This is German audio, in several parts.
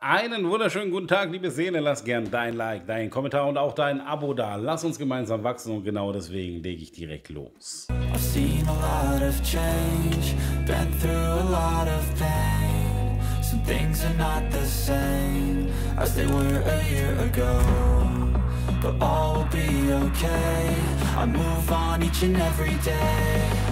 Einen wunderschönen guten Tag, liebe Seele. Lass gern dein Like, deinen Kommentar und auch dein Abo da. Lass uns gemeinsam wachsen und genau deswegen lege ich direkt los. But all will be okay. I move on each and every day.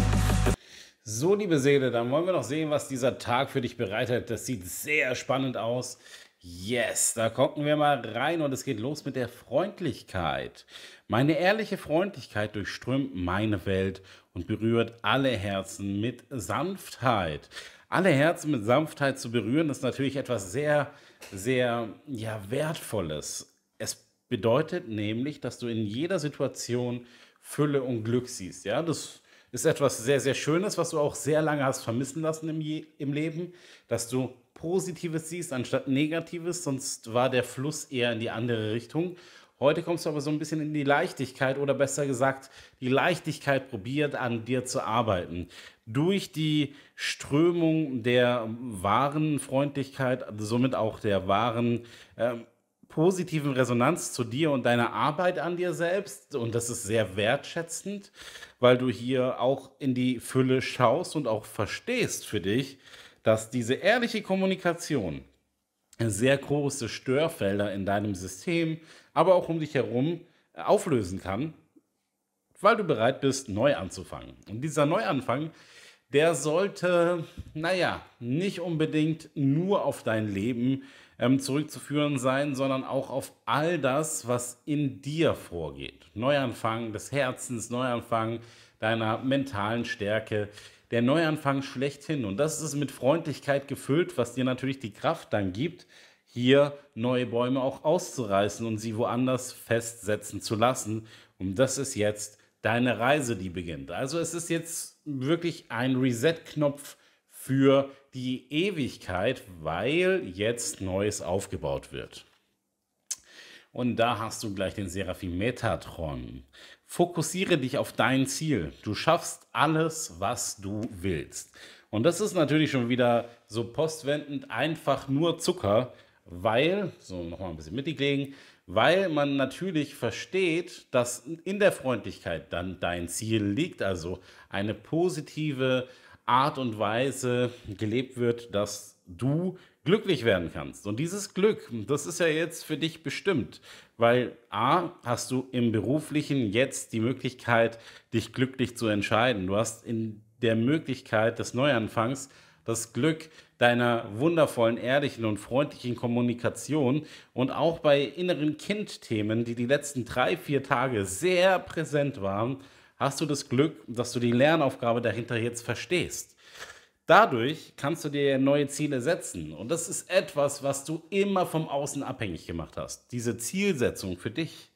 So, liebe Seele, dann wollen wir noch sehen, was dieser Tag für dich bereitet. Das sieht sehr spannend aus. Yes, da gucken wir mal rein und es geht los mit der Freundlichkeit. Meine ehrliche Freundlichkeit durchströmt meine Welt und berührt alle Herzen mit Sanftheit. Alle Herzen mit Sanftheit zu berühren ist natürlich etwas sehr, sehr ja, Wertvolles. Es bedeutet nämlich, dass du in jeder Situation Fülle und Glück siehst. Ja, das ist etwas sehr, sehr Schönes, was du auch sehr lange hast vermissen lassen im, Je im Leben, dass du Positives siehst anstatt Negatives, sonst war der Fluss eher in die andere Richtung. Heute kommst du aber so ein bisschen in die Leichtigkeit oder besser gesagt, die Leichtigkeit probiert an dir zu arbeiten. Durch die Strömung der wahren Freundlichkeit, somit auch der wahren ähm, positiven Resonanz zu dir und deiner Arbeit an dir selbst. Und das ist sehr wertschätzend, weil du hier auch in die Fülle schaust und auch verstehst für dich, dass diese ehrliche Kommunikation sehr große Störfelder in deinem System, aber auch um dich herum auflösen kann, weil du bereit bist, neu anzufangen. Und dieser Neuanfang, der sollte, naja, nicht unbedingt nur auf dein Leben äh, ähm, zurückzuführen sein, sondern auch auf all das, was in dir vorgeht. Neuanfang des Herzens, Neuanfang deiner mentalen Stärke, der Neuanfang schlechthin. Und das ist mit Freundlichkeit gefüllt, was dir natürlich die Kraft dann gibt, hier neue Bäume auch auszureißen und sie woanders festsetzen zu lassen. Und das ist jetzt deine Reise, die beginnt. Also es ist jetzt wirklich ein Reset-Knopf für die Ewigkeit, weil jetzt Neues aufgebaut wird. Und da hast du gleich den Seraphim Metatron. Fokussiere dich auf dein Ziel. Du schaffst alles, was du willst. Und das ist natürlich schon wieder so postwendend einfach nur Zucker, weil, so nochmal ein bisschen mitgelegen, weil man natürlich versteht, dass in der Freundlichkeit dann dein Ziel liegt, also eine positive Art und Weise gelebt wird, dass du glücklich werden kannst. Und dieses Glück, das ist ja jetzt für dich bestimmt, weil A, hast du im beruflichen jetzt die Möglichkeit, dich glücklich zu entscheiden. Du hast in der Möglichkeit des Neuanfangs das Glück deiner wundervollen, ehrlichen und freundlichen Kommunikation und auch bei inneren Kindthemen, die die letzten drei, vier Tage sehr präsent waren, hast du das Glück, dass du die Lernaufgabe dahinter jetzt verstehst. Dadurch kannst du dir neue Ziele setzen. Und das ist etwas, was du immer vom Außen abhängig gemacht hast. Diese Zielsetzung für dich.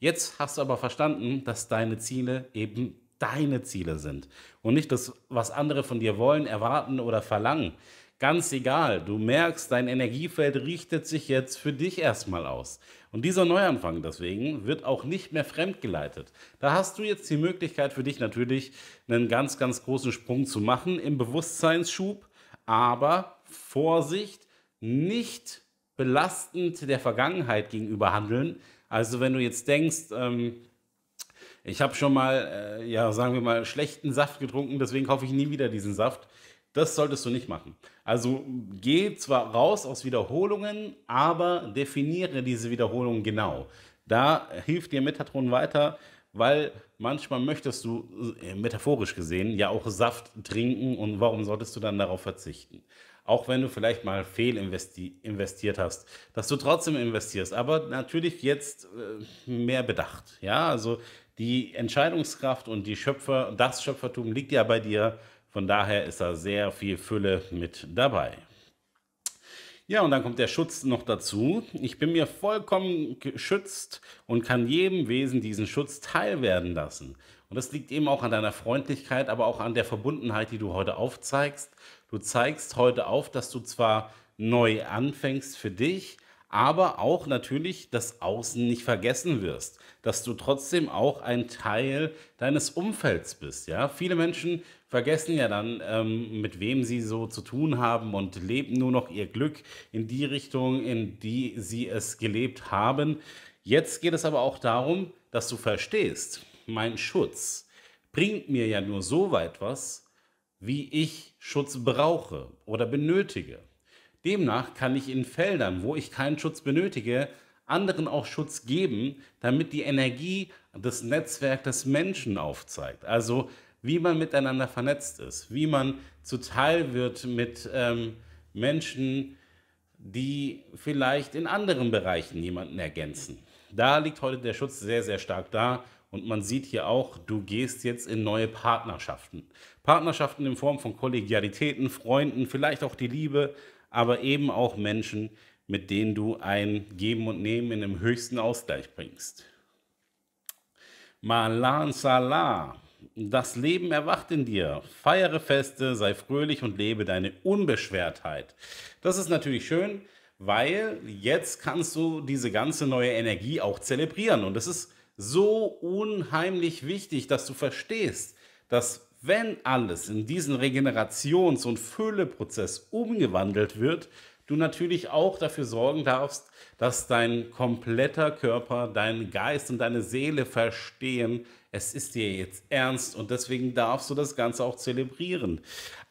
Jetzt hast du aber verstanden, dass deine Ziele eben deine Ziele sind und nicht das, was andere von dir wollen, erwarten oder verlangen. Ganz egal, du merkst, dein Energiefeld richtet sich jetzt für dich erstmal aus. Und dieser Neuanfang deswegen wird auch nicht mehr fremdgeleitet. Da hast du jetzt die Möglichkeit für dich natürlich einen ganz, ganz großen Sprung zu machen im Bewusstseinsschub, aber Vorsicht, nicht belastend der Vergangenheit gegenüber handeln. Also wenn du jetzt denkst, ähm, ich habe schon mal, äh, ja, sagen wir mal, schlechten Saft getrunken, deswegen kaufe ich nie wieder diesen Saft. Das solltest du nicht machen. Also geh zwar raus aus Wiederholungen, aber definiere diese Wiederholungen genau. Da hilft dir Metatron weiter, weil manchmal möchtest du, äh, metaphorisch gesehen, ja auch Saft trinken und warum solltest du dann darauf verzichten? Auch wenn du vielleicht mal fehl investiert hast, dass du trotzdem investierst, aber natürlich jetzt äh, mehr bedacht. Ja, also die Entscheidungskraft und die Schöpfer, das Schöpfertum liegt ja bei dir von daher ist da sehr viel Fülle mit dabei. Ja, und dann kommt der Schutz noch dazu. Ich bin mir vollkommen geschützt und kann jedem Wesen diesen Schutz teilwerden lassen. Und das liegt eben auch an deiner Freundlichkeit, aber auch an der Verbundenheit, die du heute aufzeigst. Du zeigst heute auf, dass du zwar neu anfängst für dich, aber auch natürlich das Außen nicht vergessen wirst, dass du trotzdem auch ein Teil deines Umfelds bist. Ja, viele Menschen vergessen ja dann, ähm, mit wem sie so zu tun haben und leben nur noch ihr Glück in die Richtung, in die sie es gelebt haben. Jetzt geht es aber auch darum, dass du verstehst, mein Schutz bringt mir ja nur so weit was, wie ich Schutz brauche oder benötige. Demnach kann ich in Feldern, wo ich keinen Schutz benötige, anderen auch Schutz geben, damit die Energie das Netzwerk des Menschen aufzeigt. Also wie man miteinander vernetzt ist, wie man zuteil wird mit ähm, Menschen, die vielleicht in anderen Bereichen jemanden ergänzen. Da liegt heute der Schutz sehr, sehr stark da. Und man sieht hier auch, du gehst jetzt in neue Partnerschaften. Partnerschaften in Form von Kollegialitäten, Freunden, vielleicht auch die Liebe, aber eben auch Menschen, mit denen du ein Geben und Nehmen in dem höchsten Ausgleich bringst. Malan Salah das Leben erwacht in dir. Feiere Feste, sei fröhlich und lebe deine Unbeschwertheit. Das ist natürlich schön, weil jetzt kannst du diese ganze neue Energie auch zelebrieren. Und es ist so unheimlich wichtig, dass du verstehst, dass wenn alles in diesen Regenerations- und Fülleprozess umgewandelt wird, du natürlich auch dafür sorgen darfst, dass dein kompletter Körper, dein Geist und deine Seele verstehen, es ist dir jetzt ernst und deswegen darfst du das Ganze auch zelebrieren.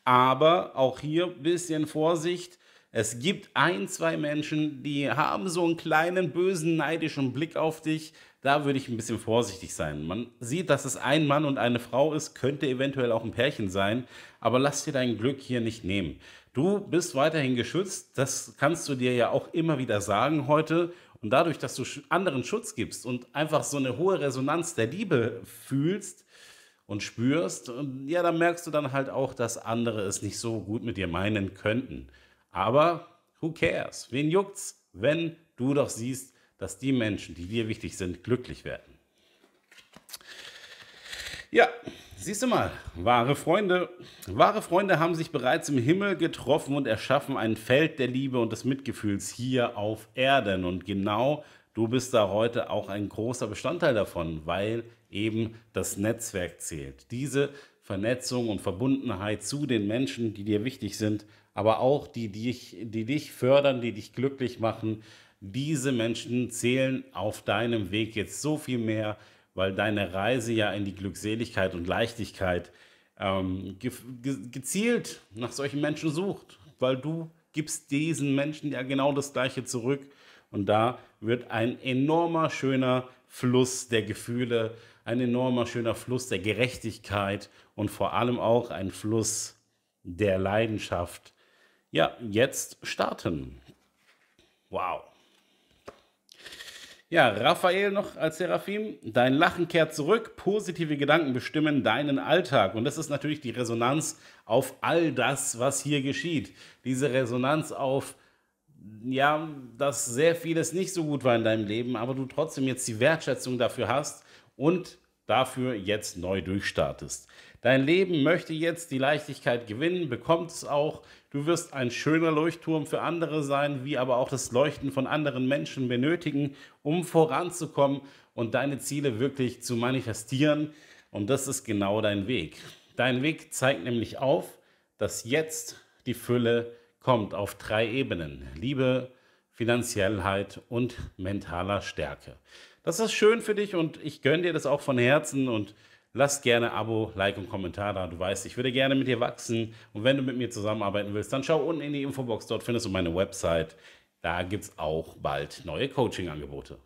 Aber auch hier ein bisschen Vorsicht. Es gibt ein, zwei Menschen, die haben so einen kleinen bösen neidischen Blick auf dich. Da würde ich ein bisschen vorsichtig sein. Man sieht, dass es ein Mann und eine Frau ist, könnte eventuell auch ein Pärchen sein, aber lass dir dein Glück hier nicht nehmen. Du bist weiterhin geschützt, das kannst du dir ja auch immer wieder sagen heute. Und dadurch, dass du anderen Schutz gibst und einfach so eine hohe Resonanz der Liebe fühlst und spürst, ähm, ja, dann merkst du dann halt auch, dass andere es nicht so gut mit dir meinen könnten. Aber who cares? Wen juckt's, wenn du doch siehst, dass die Menschen, die dir wichtig sind, glücklich werden? Ja, Siehst du mal, wahre Freunde. Wahre Freunde haben sich bereits im Himmel getroffen und erschaffen ein Feld der Liebe und des Mitgefühls hier auf Erden. Und genau du bist da heute auch ein großer Bestandteil davon, weil eben das Netzwerk zählt. Diese Vernetzung und Verbundenheit zu den Menschen, die dir wichtig sind, aber auch die, die dich, die dich fördern, die dich glücklich machen. Diese Menschen zählen auf deinem Weg jetzt so viel mehr weil deine Reise ja in die Glückseligkeit und Leichtigkeit ähm, ge gezielt nach solchen Menschen sucht, weil du gibst diesen Menschen ja genau das Gleiche zurück. Und da wird ein enormer schöner Fluss der Gefühle, ein enormer schöner Fluss der Gerechtigkeit und vor allem auch ein Fluss der Leidenschaft. Ja, jetzt starten. Wow. Ja, Raphael noch als Seraphim. Dein Lachen kehrt zurück, positive Gedanken bestimmen deinen Alltag. Und das ist natürlich die Resonanz auf all das, was hier geschieht. Diese Resonanz auf, ja, dass sehr vieles nicht so gut war in deinem Leben, aber du trotzdem jetzt die Wertschätzung dafür hast und dafür jetzt neu durchstartest. Dein Leben möchte jetzt die Leichtigkeit gewinnen, bekommt es auch. Du wirst ein schöner Leuchtturm für andere sein, wie aber auch das Leuchten von anderen Menschen benötigen, um voranzukommen und deine Ziele wirklich zu manifestieren. Und das ist genau dein Weg. Dein Weg zeigt nämlich auf, dass jetzt die Fülle kommt auf drei Ebenen. Liebe, Finanziellheit und mentaler Stärke. Das ist schön für dich und ich gönne dir das auch von Herzen und lass gerne Abo, Like und Kommentar da. Du weißt, ich würde gerne mit dir wachsen und wenn du mit mir zusammenarbeiten willst, dann schau unten in die Infobox, dort findest du meine Website. Da gibt es auch bald neue Coaching-Angebote.